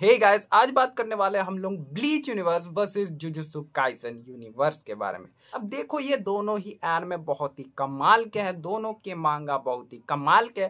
hey guys आज बात करने वाले हम लोग ब्लीच यूनिवर्स वर्सेस जुजुसु काइसन यूनिवर्स के बारे में अब देखो ये दोनों ही एन में बहुत ही कमाल के हैं दोनों के मांगा बहुत ही कमाल के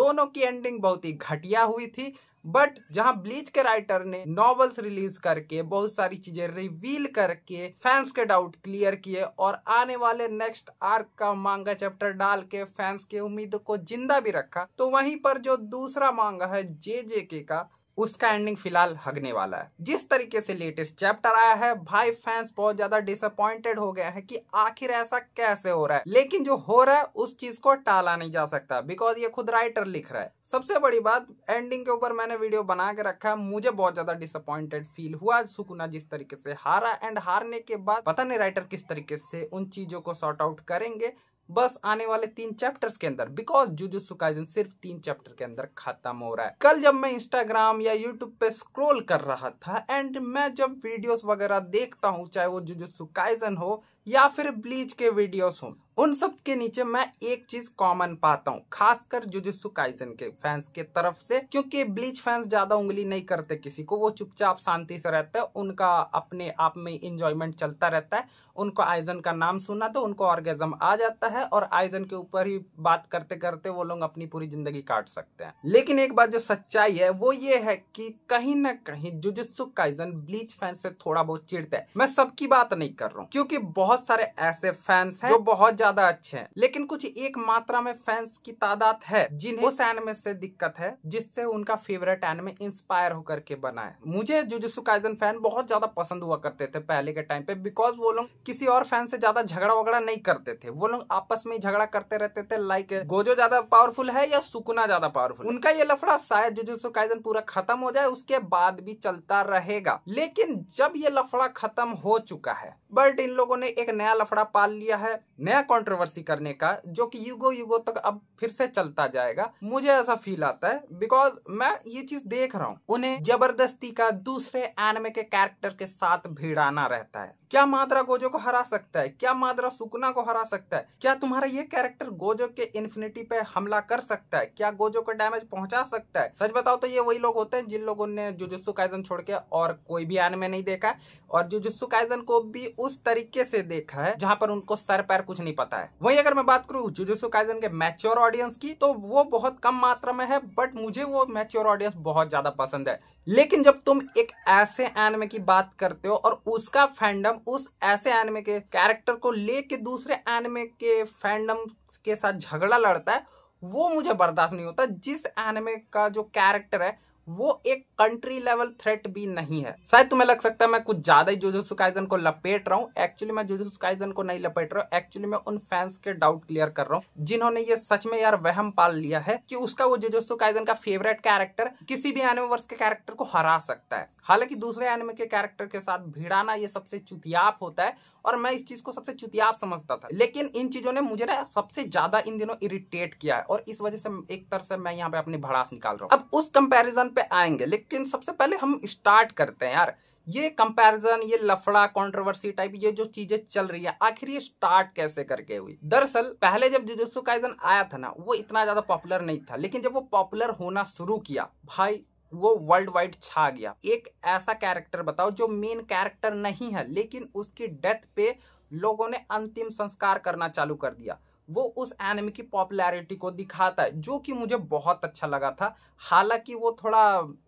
दोनों की एंडिंग बहुत ही घटिया हुई थी बट जहां ब्लीच के राइटर ने नॉवेल्स रिलीज करके बहुत सारी चीजें रिवील करके फैंस के डाउट क्लियर किए और आने वाले नेक्स्ट आर्क का मांगा चैप्टर डाल के फैंस के उम्मीद को जिंदा भी रखा तो वहीं पर जो दूसरा मांगा है जे जे के का उसका एंडिंग फिलहाल हगने वाला है जिस तरीके से लेटेस्ट चैप्टर आया है भाई फैंस बहुत ज्यादा डिसअपॉइंटेड हो गया है कि आखिर ऐसा कैसे हो रहा है लेकिन जो हो रहा है उस चीज को टाला नहीं जा सकता बिकॉज ये खुद राइटर लिख रहा है सबसे बड़ी बात एंडिंग के ऊपर मैंने वीडियो बना के रखा है मुझे बहुत ज्यादा डिसअपॉइंटेड फील हुआ सुकुना जिस तरीके से हारा एंड हारने के बाद पता नहीं राइटर किस तरीके से उन चीजों को सॉर्ट आउट करेंगे बस आने वाले तीन चैप्टर्स के अंदर बिकॉज जुजुत्सु काइजन सिर्फ तीन चैप्टर के अंदर खत्म हो रहा है कल जब मैं इंस्टाग्राम या यूट्यूब पे स्क्रॉल कर रहा था एंड मैं जब वीडियोस वगैरह देखता हूँ चाहे वो जुजुत्सु काइजन हो या फिर ब्लीच के वीडियोस हो उन सब के नीचे मैं एक चीज कॉमन पाता हूँ खासकर जुजुस्सु काइजन के फैंस के तरफ से क्योंकि ब्लीच फैंस ज्यादा उंगली नहीं करते किसी को वो चुपचाप शांति से रहता है उनका अपने आप में इंजॉयमेंट चलता रहता है उनको आयजन का नाम सुना तो उनको ऑर्गेजम आ जाता है और आयजन के ऊपर ही बात करते करते वो लोग अपनी पूरी जिंदगी काट सकते हैं लेकिन एक बात जो सच्चाई है वो ये है कि कहीं ना कहीं जुजुस्सु काइजन ब्लीच फैंस से थोड़ा बहुत चिड़ता है मैं सबकी बात नहीं कर रहा हूँ क्योंकि बहुत सारे ऐसे फैंस हैं जो बहुत ज्यादा ज्यादा अच्छे हैं लेकिन कुछ एक मात्रा में फैंस की तादाद है जिन्हें उस एनमे से दिक्कत है जिससे उनका फेवरेट एनमे इंस्पायर होकर के बनाए मुझे जुजुसु काइजन फैन बहुत ज्यादा पसंद हुआ करते थे पहले के टाइम पे बिकॉज वो लोग किसी और फैन से ज्यादा झगड़ा वगड़ा नहीं करते थे वो लोग आपस में झगड़ा करते रहते थे लाइक गोजो ज्यादा पावरफुल है या सुकुना ज्यादा पावरफुल उनका ये लफड़ा शायद जुजुसु काइजन पूरा खत्म हो जाए उसके बाद भी चलता रहेगा लेकिन जब ये लफड़ा खत्म हो चुका है बट इन लोगों ने एक नया लफड़ा पाल लिया है नया कंट्रोवर्सी करने का जो कि युगो युगो तक अब फिर से चलता जाएगा मुझे ऐसा फील आता है बिकॉज मैं ये चीज देख रहा हूँ उन्हें जबरदस्ती का दूसरे एनमे के कैरेक्टर के साथ भिड़ाना रहता है क्या मादरा गोजो को हरा सकता है क्या मादरा सुकुना को हरा सकता है क्या तुम्हारा ये कैरेक्टर गोजो के इन्फिनिटी पे हमला कर सकता है क्या गोजो को डैमेज पहुंचा सकता है सच बताओ तो ये वही लोग होते हैं जिन लोगों ने जुजुस्सु काइजन छोड़ के और कोई भी आने में नहीं देखा और जुजुस्सु काइजन को भी उस तरीके से देखा है जहां पर उनको सर पैर कुछ नहीं पता है वही अगर मैं बात करूँ जुजुस्सु काइजन के मैच्योर ऑडियंस की तो वो बहुत कम मात्रा में है बट मुझे वो मैच्योर ऑडियंस बहुत ज्यादा पसंद है लेकिन जब तुम एक ऐसे एनमे की बात करते हो और उसका फैंडम उस ऐसे एनमे के कैरेक्टर को लेके दूसरे एनमे के फैंडम के साथ झगड़ा लड़ता है वो मुझे बर्दाश्त नहीं होता जिस एनमे का जो कैरेक्टर है वो एक कंट्री लेवल थ्रेट भी नहीं है शायद तुम्हें लग सकता है मैं कुछ ज्यादा ही जोजो काइजन को लपेट रहा हूँ एक्चुअली मैं जोजो काइजन को नहीं लपेट रहा हूँ एक्चुअली मैं उन फैंस के डाउट क्लियर कर रहा हूँ जिन्होंने ये सच में यार वहम पाल लिया है कि उसका वो जोजो काइजन का फेवरेट कैरेक्टर किसी भी एनिमे वर्ष के कैरेक्टर को हरा सकता है हालांकि दूसरे एनिमे के कैरेक्टर के साथ भिड़ाना ये सबसे चुतियाप होता है और मैं इस चीज को सबसे चुतियाब समझता था लेकिन इन चीजों ने मुझे ना सबसे ज्यादा इन दिनों इरिटेट किया है और इस वजह से एक तरह से मैं यहाँ पे अपनी भड़ास निकाल रहा हूँ अब उस कंपेरिजन पे आएंगे लेकिन सबसे पहले हम स्टार्ट करते हैं यार ये कंपैरिजन ये लफड़ा कंट्रोवर्सी टाइप ये जो चीजें चल रही है आखिर ये स्टार्ट कैसे करके हुई दरअसल पहले जब जुजुत्सु काइजन आया था ना वो इतना ज्यादा पॉपुलर नहीं था लेकिन जब वो पॉपुलर होना शुरू किया भाई वो वर्ल्ड वाइड छा गया एक ऐसा कैरेक्टर बताओ जो मेन कैरेक्टर नहीं है लेकिन उसकी डेथ पे लोगों ने अंतिम संस्कार करना चालू कर दिया वो उस एनिमी की पॉपुलैरिटी को दिखाता है जो कि मुझे बहुत अच्छा लगा था हालांकि वो थोड़ा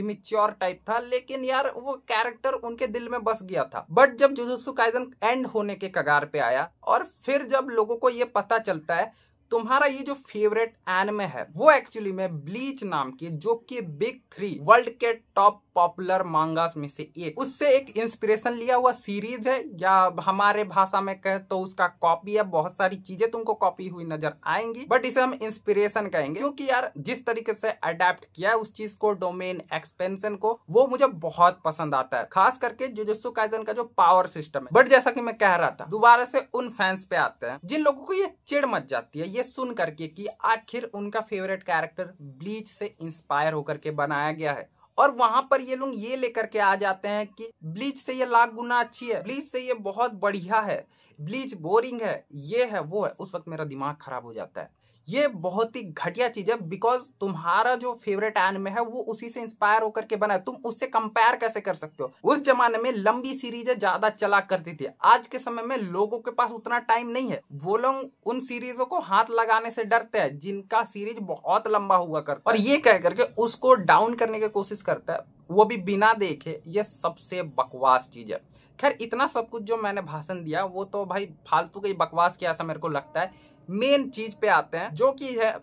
इमिच्योर टाइप था लेकिन यार वो कैरेक्टर उनके दिल में बस गया था बट जब जुजुत्सु काइजन एंड होने के कगार पे आया और फिर जब लोगों को ये पता चलता है तुम्हारा ये जो फेवरेट एनमे है वो एक्चुअली में ब्लीच नाम की जो कि बिग थ्री वर्ल्ड के टॉप पॉपुलर मांगास में से एक उससे एक इंस्पिरेशन लिया हुआ सीरीज है या हमारे भाषा में कहे तो उसका कॉपी है बहुत सारी चीजें तुमको कॉपी हुई नजर आएंगी बट इसे हम इंस्पिरेशन कहेंगे क्योंकि यार जिस तरीके से अडेप्ट किया है उस चीज को डोमेन एक्सपेंशन को वो मुझे बहुत पसंद आता है खास करके जुजुत्सु काइजन का जो पावर सिस्टम है बट जैसा की मैं कह रहा था दोबारा से उन फैंस पे आते हैं जिन लोगों को ये चिड़ मच जाती है ये सुन करके कि आखिर उनका फेवरेट कैरेक्टर ब्लीच से इंस्पायर होकर के बनाया गया है और वहां पर ये लोग ये लेकर के आ जाते हैं कि ब्लीच से ये लाख गुना अच्छी है ब्लीच से ये बहुत बढ़िया है ब्लीच बोरिंग है ये है वो है उस वक्त मेरा दिमाग खराब हो जाता है ये बहुत ही घटिया चीज है बिकॉज तुम्हारा जो फेवरेट एनिमे है वो उसी से इंस्पायर होकर के बना है तुम उससे कंपेयर कैसे कर सकते हो उस जमाने में लंबी सीरीज ज्यादा चला करती थी आज के समय में लोगों के पास उतना टाइम नहीं है वो लोग उन सीरीजों को हाथ लगाने से डरते हैं जिनका सीरीज बहुत लंबा हुआ करता और ये कह करके उसको डाउन करने की कोशिश करता है वो भी बिना देखे ये सबसे बकवास चीज है खैर इतना सब कुछ जो मैंने भाषण दिया वो तो भाई फालतू की बकवास किया ऐसा मेरे को लगता है मेन चीज पे आते हैं जो कि है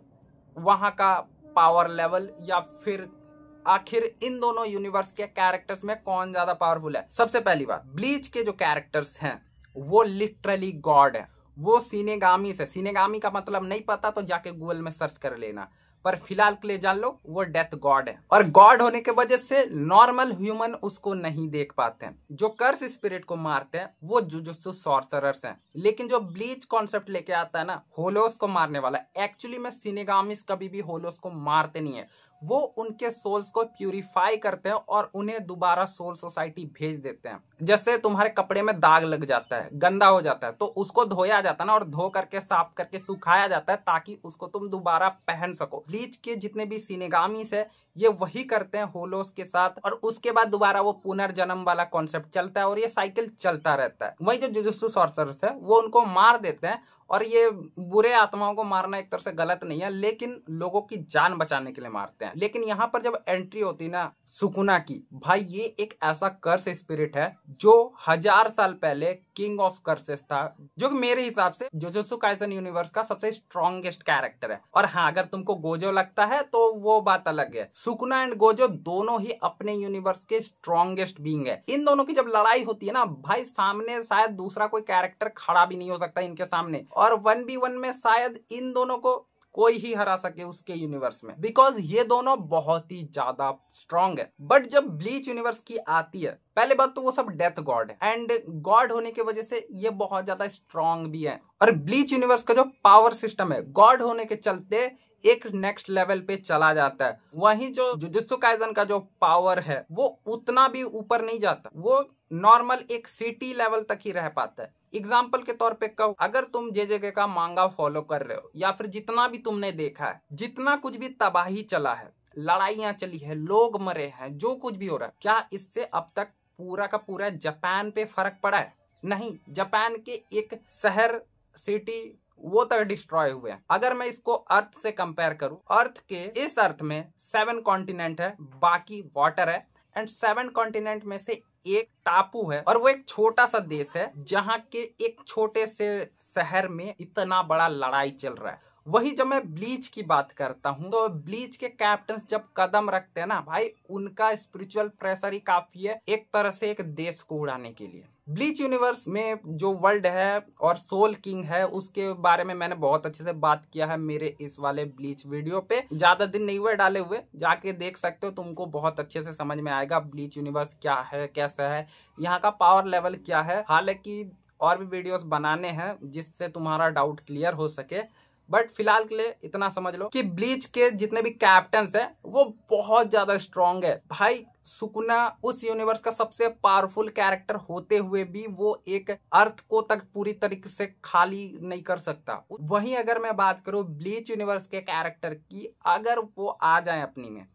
वहां का पावर लेवल या फिर आखिर इन दोनों यूनिवर्स के कैरेक्टर्स में कौन ज्यादा पावरफुल है सबसे पहली बात ब्लीच के जो कैरेक्टर्स हैं वो लिटरली गॉड है वो सीनेगामी से सीनेगामी का मतलब नहीं पता तो जाके गूगल में सर्च कर लेना पर फिलहाल के लिए जान लो वो डेथ गॉड है और गॉड होने के वजह से नॉर्मल ह्यूमन उसको नहीं देख पाते हैं जो कर्स स्पिरिट को मारते हैं वो जुजुस्सु सॉर्सरर्स हैं लेकिन जो ब्लीच कॉन्सेप्ट लेके आता है ना होलोस को मारने वाला एक्चुअली में सिनेगामिस कभी भी होलोस को मारते नहीं है वो उनके सोल्स को प्यूरिफाई करते हैं और उन्हें दोबारा सोल सोसाइटी भेज देते हैं जैसे तुम्हारे कपड़े में दाग लग जाता है गंदा हो जाता है तो उसको धोया जाता है ना और धो करके साफ करके सुखाया जाता है ताकि उसको तुम दोबारा पहन सको ब्लीच के जितने भी सिनेगामीस है ये वही करते हैं होलोस के साथ और उसके बाद दोबारा वो पुनर्जन्म वाला कॉन्सेप्ट चलता है और ये साइकिल चलता रहता है वही जो जुजुस्सु सॉर्सर्स है वो उनको मार देते हैं और ये बुरे आत्माओं को मारना एक तरह से गलत नहीं है लेकिन लोगों की जान बचाने के लिए मारते हैं लेकिन यहाँ पर जब एंट्री होती ना सुकुना की भाई ये एक ऐसा कर्स स्पिरिट है जो हजार साल पहले किंग ऑफ कर्सेस था जो कि मेरे हिसाब से जोजोत्सु काइसन यूनिवर्स का सबसे स्ट्रॉन्गेस्ट कैरेक्टर है और हाँ अगर तुमको गोजो लगता है तो वो बात अलग है सुकुना एंड गोजो दोनों ही अपने यूनिवर्स के स्ट्रॉन्गेस्ट बींग है इन दोनों की जब लड़ाई होती है ना भाई सामने शायद दूसरा कोई कैरेक्टर खड़ा भी नहीं हो सकता इनके सामने और वन बी वन में शायद इन दोनों को कोई ही हरा सके उसके यूनिवर्स में बिकॉज ये दोनों बहुत ही ज्यादा स्ट्रांग है बट जब ब्लीच यूनिवर्स की आती है पहले बात तो वो सब डेथ गॉड है एंड गॉड होने की वजह से ये बहुत ज्यादा स्ट्रांग भी है और ब्लीच यूनिवर्स का जो पावर सिस्टम है गॉड होने के चलते एक नेक्स्ट लेवल पे चला जाता है वही जो जुजुत्सु काइजन का जो पावर है वो उतना भी ऊपर नहीं जाता वो नॉर्मल एक सिटी लेवल तक ही रह पाता है एग्जाम्पल के तौर पे कब अगर तुम जे जगह का मांगा फॉलो कर रहे हो या फिर जितना भी तुमने देखा है जितना कुछ भी तबाही चला है लड़ाइयां चली है लोग मरे हैं जो कुछ भी हो रहा है क्या इससे अब तक पूरा का पूरा जापान पे फर्क पड़ा है नहीं जापान के एक शहर सिटी वो तक डिस्ट्रॉय हुए हैं अगर मैं इसको अर्थ से कंपेयर करूं अर्थ के इस अर्थ में सेवन कॉन्टिनेंट है बाकी वाटर है एंड सेवन कॉन्टिनेंट में से एक टापू है और वो एक छोटा सा देश है जहाँ के एक छोटे से शहर में इतना बड़ा लड़ाई चल रहा है वही जब मैं ब्लीच की बात करता हूँ तो ब्लीच के कैप्टन जब कदम रखते हैं ना भाई उनका स्पिरिचुअल प्रेशर ही काफी है एक तरह से एक देश को उड़ाने के लिए ब्लीच यूनिवर्स में जो वर्ल्ड है और सोल किंग है उसके बारे में मैंने बहुत अच्छे से बात किया है मेरे इस वाले ब्लीच वीडियो पे ज्यादा दिन नहीं हुए डाले हुए जाके देख सकते हो तुमको बहुत अच्छे से समझ में आएगा ब्लीच यूनिवर्स क्या है कैसा है यहाँ का पावर लेवल क्या है हालांकि और भी वीडियोस बनाने हैं जिससे तुम्हारा डाउट क्लियर हो सके बट फिलहाल के लिए इतना समझ लो कि ब्लीच के जितने भी कैप्टन है वो बहुत ज्यादा स्ट्रांग है भाई सुकुना उस यूनिवर्स का सबसे पावरफुल कैरेक्टर होते हुए भी वो एक अर्थ को तक पूरी तरीके से खाली नहीं कर सकता वहीं अगर मैं बात करूं ब्लीच यूनिवर्स के कैरेक्टर की अगर वो आ जाए अपनी में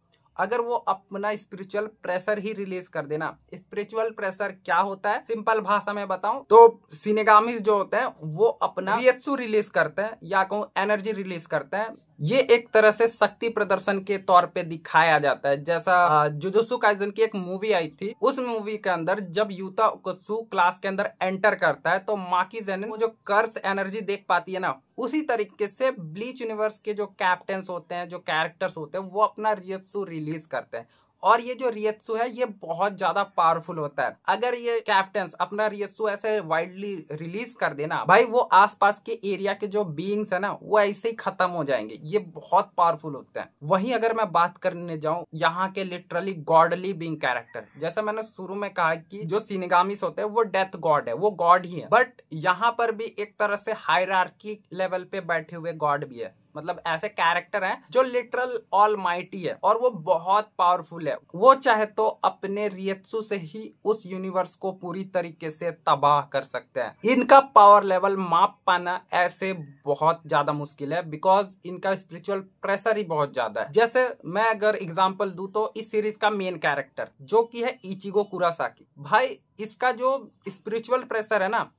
अगर वो अपना स्पिरिचुअल प्रेशर ही रिलीज कर देना स्पिरिचुअल प्रेशर क्या होता है सिंपल भाषा में बताऊं तो सिनेगामिस जो होते हैं वो अपना रिलीज करते हैं या कहूँ एनर्जी रिलीज करते हैं ये एक तरह से शक्ति प्रदर्शन के तौर पे दिखाया जाता है जैसा जुजुसु काइजन की एक मूवी आई थी उस मूवी के अंदर जब यूता क्लास के अंदर एंटर करता है तो माकी जेनन जो कर्स एनर्जी देख पाती है ना उसी तरीके से ब्लीच यूनिवर्स के जो कैप्टन होते हैं जो कैरेक्टर्स होते हैं वो अपना रियत्सु रिलीज करते हैं और ये जो रियत्सु है ये बहुत ज्यादा पावरफुल होता है अगर ये कैप्टन अपना रियत्सु ऐसे वाइडली रिलीज कर देना भाई वो आसपास के एरिया के जो बींग्स है ना वो ऐसे ही खत्म हो जाएंगे ये बहुत पावरफुल होते हैं वहीं अगर मैं बात करने जाऊं यहाँ के लिटरली गॉडली बींग कैरेक्टर जैसे मैंने शुरू में कहा कि जो सिनेगामिस होते हैं वो डेथ गॉड है वो गॉड ही है बट यहाँ पर भी एक तरह से हायरार्की लेवल पे बैठे हुए गॉड भी है मतलब ऐसे कैरेक्टर हैं जो लिटरल ऑल है और वो बहुत पावरफुल है वो चाहे तो अपने रियत्सु से ही उस यूनिवर्स को पूरी तरीके से तबाह कर सकते हैं इनका पावर लेवल माप पाना ऐसे बहुत ज्यादा मुश्किल है बिकॉज इनका स्पिरिचुअल प्रेशर ही बहुत ज्यादा है जैसे मैं अगर एग्जाम्पल दू तो इस सीरीज का मेन कैरेक्टर जो की है इचिगो कुरासाकी भाई इसका जो स्पिरिचुअल प्रेशर है ना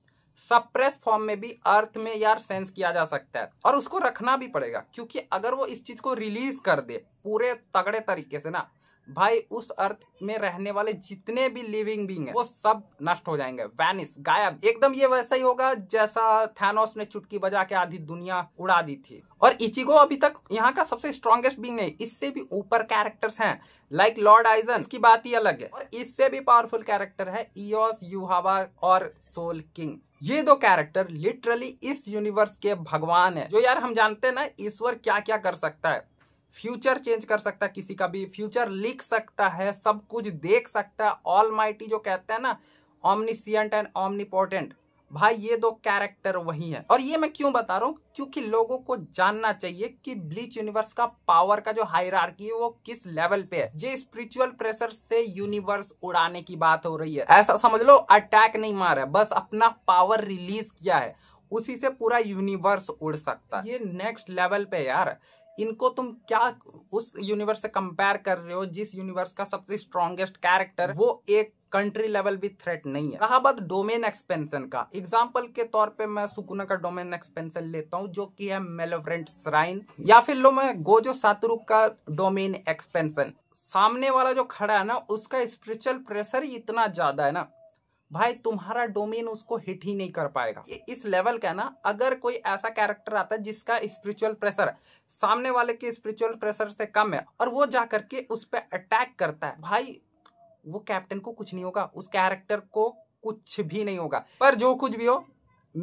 सप्रेस फॉर्म में भी अर्थ में यार सेंस किया जा सकता है और उसको रखना भी पड़ेगा क्योंकि अगर वो इस चीज को रिलीज कर दे पूरे तगड़े तरीके से ना भाई उस अर्थ में रहने वाले जितने भी लिविंग बींग है वो सब नष्ट हो जाएंगे वैनिस गायब एकदम ये वैसा ही होगा जैसा थैनोस ने चुटकी बजा के आधी दुनिया उड़ा दी थी और इचिगो अभी तक यहाँ का सबसे स्ट्रॉन्गेस्ट बींग है इससे भी ऊपर कैरेक्टर्स हैं लाइक लॉर्ड आइजन की बात ही अलग है और इससे भी पावरफुल कैरेक्टर है इोस यूहावा और सोल किंग ये दो कैरेक्टर लिटरली इस यूनिवर्स के भगवान है जो यार हम जानते हैं ना ईश्वर क्या क्या कर सकता है फ्यूचर चेंज कर सकता है किसी का भी फ्यूचर लिख सकता है सब कुछ देख सकता है ऑल माइटी जो कहते हैं ना ऑमनीसियंट एंड ऑमनीपोर्टेंट भाई ये दो कैरेक्टर वही है और ये मैं क्यों बता रहा हूँ क्योंकि लोगों को जानना चाहिए कि ब्लीच यूनिवर्स का पावर का जो हायरार्की है वो किस लेवल पे है ये स्पिरिचुअल प्रेशर से यूनिवर्स उड़ाने की बात हो रही है ऐसा समझ लो अटैक नहीं मार है बस अपना पावर रिलीज किया है उसी से पूरा यूनिवर्स उड़ सकता है ये नेक्स्ट लेवल पे यार इनको तुम क्या उस यूनिवर्स से कंपेयर कर रहे हो जिस यूनिवर्स का सबसे स्ट्रॉन्गेस्ट कैरेक्टर वो एक कंट्री लेवल भी थ्रेट नहीं है रहा बात डोमेन एक्सपेंशन का एग्जाम्पल के तौर पे मैं सुकुना का डोमेन एक्सपेंशन लेता हूँ जो कि है मेलोवरेंट श्राइन या फिर लो मैं गोजो सातुरु का डोमेन एक्सपेंशन सामने वाला जो खड़ा है ना उसका स्पिरिचुअल प्रेशर इतना ज्यादा है ना भाई तुम्हारा डोमेन उसको हिट ही नहीं कर पाएगा इस लेवल का ना अगर कोई ऐसा कैरेक्टर आता है जिसका स्पिरिचुअल प्रेशर सामने वाले के स्पिरिचुअल प्रेशर से कम है और वो जा करके उस पर अटैक करता है भाई वो कैप्टन को कुछ नहीं होगा उस कैरेक्टर को कुछ भी नहीं होगा पर जो कुछ भी हो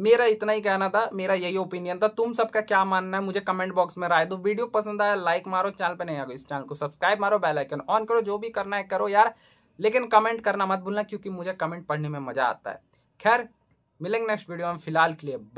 मेरा इतना ही कहना था मेरा यही ओपिनियन था तुम सबका क्या मानना है मुझे कमेंट बॉक्स में राय दो वीडियो पसंद आया लाइक मारो चैनल पे नहीं आगे तो इस चैनल को सब्सक्राइब मारो बेल आइकन ऑन करो जो भी करना है करो यार लेकिन कमेंट करना मत भूलना क्योंकि मुझे कमेंट पढ़ने में मजा आता है खैर मिलेंगे नेक्स्ट वीडियो में फिलहाल के लिए